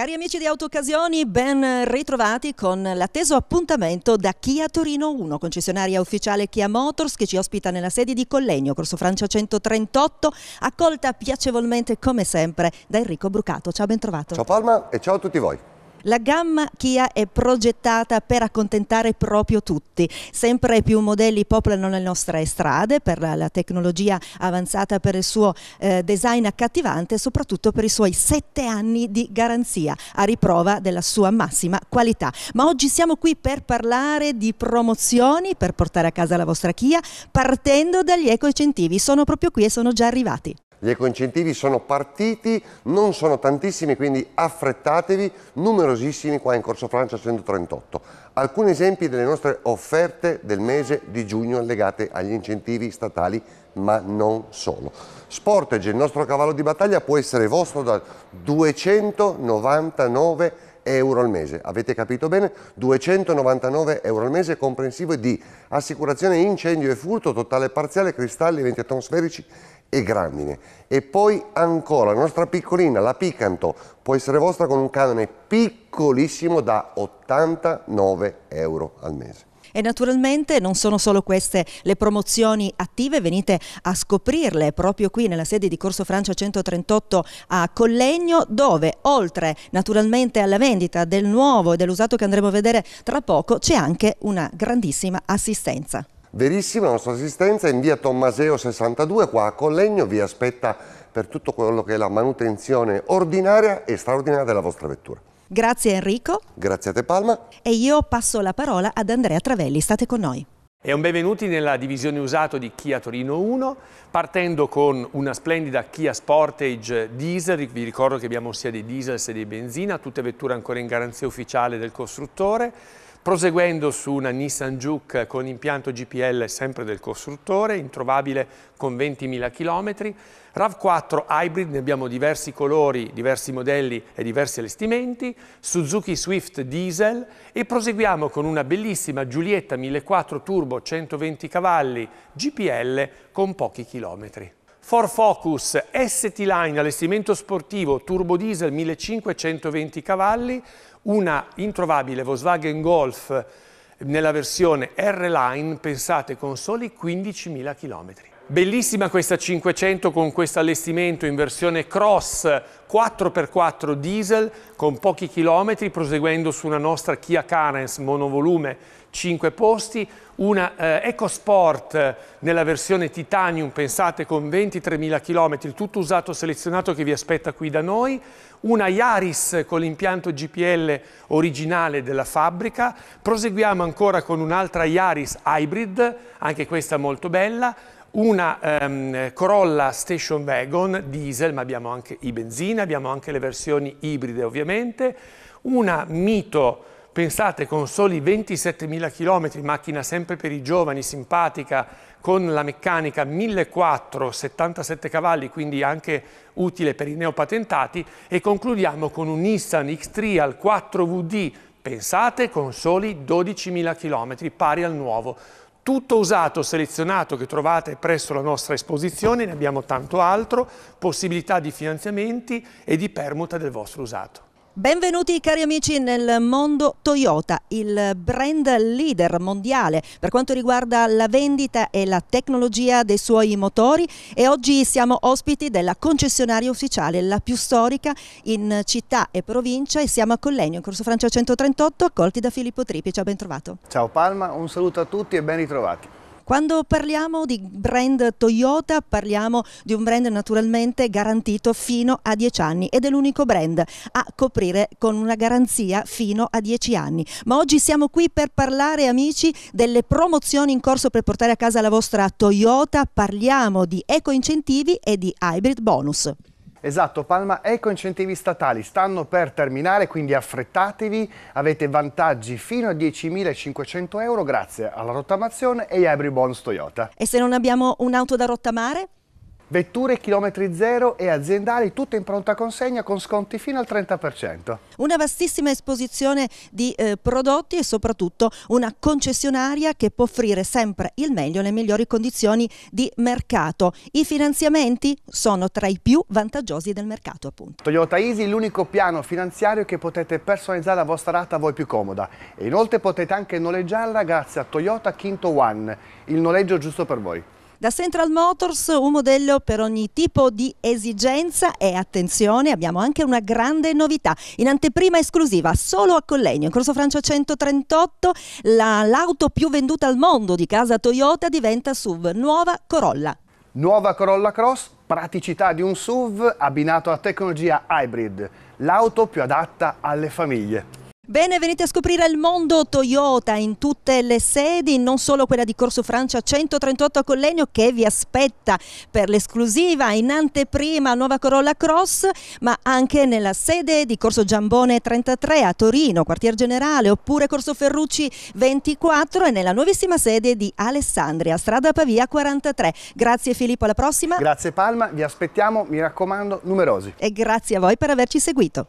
Cari amici di Autoccasioni, ben ritrovati con l'atteso appuntamento da Kia Torino 1, concessionaria ufficiale Kia Motors che ci ospita nella sede di Collegno, Corso Francia 138, accolta piacevolmente come sempre da Enrico Brucato. Ciao, ben trovato. Ciao Palma e ciao a tutti voi. La gamma Kia è progettata per accontentare proprio tutti. Sempre più modelli popolano le nostre strade per la, tecnologia avanzata, per il suo eh, design accattivante e soprattutto per i suoi sette anni di garanzia, a riprova della sua massima qualità. Ma oggi siamo qui per parlare di promozioni, per portare a casa la vostra Kia, partendo dagli eco incentivi. Sono proprio qui e sono già arrivati gli ecoincentivi sono partiti, non sono tantissimi, quindi affrettatevi, numerosissimi qua in Corso Francia 138. Alcuni esempi delle nostre offerte del mese di giugno legate agli incentivi statali, ma non solo. Sportage, il nostro cavallo di battaglia, può essere vostro da 299 euro euro al mese. Avete capito bene? 299 euro al mese comprensivo di assicurazione incendio e furto totale e parziale, cristalli, venti atmosferici e grandine. E poi ancora la nostra piccolina, la Picanto, può essere vostra con un canone piccolissimo da 89 euro al mese. E naturalmente non sono solo queste le promozioni attive, venite a scoprirle proprio qui nella sede di Corso Francia 138 a Collegno, dove oltre naturalmente alla vendita del nuovo e dell'usato che andremo a vedere tra poco c'è anche una grandissima assistenza. Verissima la nostra assistenza in via Tommaseo 62, qua a Collegno, vi aspetta per tutto quello che è la manutenzione ordinaria e straordinaria della vostra vettura. Grazie Enrico. Grazie a te Palma. E io passo la parola ad Andrea Travelli, state con noi. E un benvenuti nella divisione usato di Kia Torino 1, partendo con una splendida Kia Sportage diesel, vi ricordo che abbiamo sia dei diesel che dei benzina, tutte vetture ancora in garanzia ufficiale del costruttore, Proseguendo su una Nissan Juke con impianto GPL sempre del costruttore, introvabile con 20.000 km, RAV4 Hybrid, ne abbiamo diversi colori, diversi modelli e diversi allestimenti, Suzuki Swift Diesel e proseguiamo con una bellissima Giulietta 1.4 Turbo 120 cavalli GPL con pochi chilometri. Ford Focus ST-Line allestimento sportivo turbo diesel 1520 cavalli, una introvabile Volkswagen Golf nella versione R-Line pensate con soli 15.000 km. Bellissima questa 500 con questo allestimento in versione cross 4x4 diesel con pochi chilometri, proseguendo su una nostra Kia Carens monovolume 5 posti, una eh, EcoSport eh, nella versione Titanium, pensate con 23.000 km, tutto usato selezionato che vi aspetta qui da noi, una Yaris con l'impianto GPL originale della fabbrica, proseguiamo ancora con un'altra Yaris Hybrid, anche questa molto bella, una ehm, Corolla Station Wagon diesel, ma abbiamo anche i benzina, abbiamo anche le versioni ibride ovviamente, una Mito, pensate con soli 27.000 km, macchina sempre per i giovani, simpatica, con la meccanica 1477 cavalli, quindi anche utile per i neopatentati, e concludiamo con un Nissan X-Trial 4VD, pensate con soli 12.000 km, pari al nuovo tutto usato, selezionato che trovate presso la nostra esposizione, ne abbiamo tanto altro, possibilità di finanziamenti e di permuta del vostro usato. Benvenuti cari amici nel mondo Toyota, il brand leader mondiale per quanto riguarda la vendita e la tecnologia dei suoi motori e oggi siamo ospiti della concessionaria ufficiale, la più storica in città e provincia e siamo a Collegno in Corso Francia 138 accolti da Filippo Tripi, ciao ben trovato. Ciao Palma, un saluto a tutti e ben ritrovati. Quando parliamo di brand Toyota parliamo di un brand naturalmente garantito fino a 10 anni ed è l'unico brand a coprire con una garanzia fino a 10 anni. Ma oggi siamo qui per parlare amici delle promozioni in corso per portare a casa la vostra Toyota, parliamo di eco incentivi e di hybrid bonus. Esatto, Palma, eco incentivi statali stanno per terminare, quindi affrettatevi, avete vantaggi fino a 10.500 euro grazie alla rottamazione e agli ai Bonds Toyota. E se non abbiamo un'auto da rottamare? Vetture chilometri zero e aziendali, tutte in pronta consegna con sconti fino al 30%. Una vastissima esposizione di eh, prodotti e soprattutto una concessionaria che può offrire sempre il meglio, le migliori condizioni di mercato. I finanziamenti sono tra i più vantaggiosi del mercato appunto. Toyota Easy è l'unico piano finanziario che potete personalizzare la vostra rata a voi più comoda e inoltre potete anche noleggiarla grazie a Toyota Quinto One, il noleggio giusto per voi. Da Central Motors un modello per ogni tipo di esigenza e attenzione abbiamo anche una grande novità. In anteprima esclusiva solo a Collegno, in Corso Francia 138, la, l'auto più venduta al mondo di casa Toyota diventa SUV, nuova Corolla. Nuova Corolla Cross, praticità di un SUV abbinato a tecnologia hybrid, l'auto più adatta alle famiglie. Bene, venite a scoprire il mondo Toyota in tutte le sedi, non solo quella di Corso Francia 138 a Collegno che vi aspetta per l'esclusiva in anteprima nuova Corolla Cross, ma anche nella sede di Corso Giambone 33 a Torino, quartier generale, oppure Corso Ferrucci 24 e nella nuovissima sede di Alessandria, strada Pavia 43. Grazie Filippo, alla prossima. Grazie Palma, vi aspettiamo, mi raccomando, numerosi. E grazie a voi per averci seguito.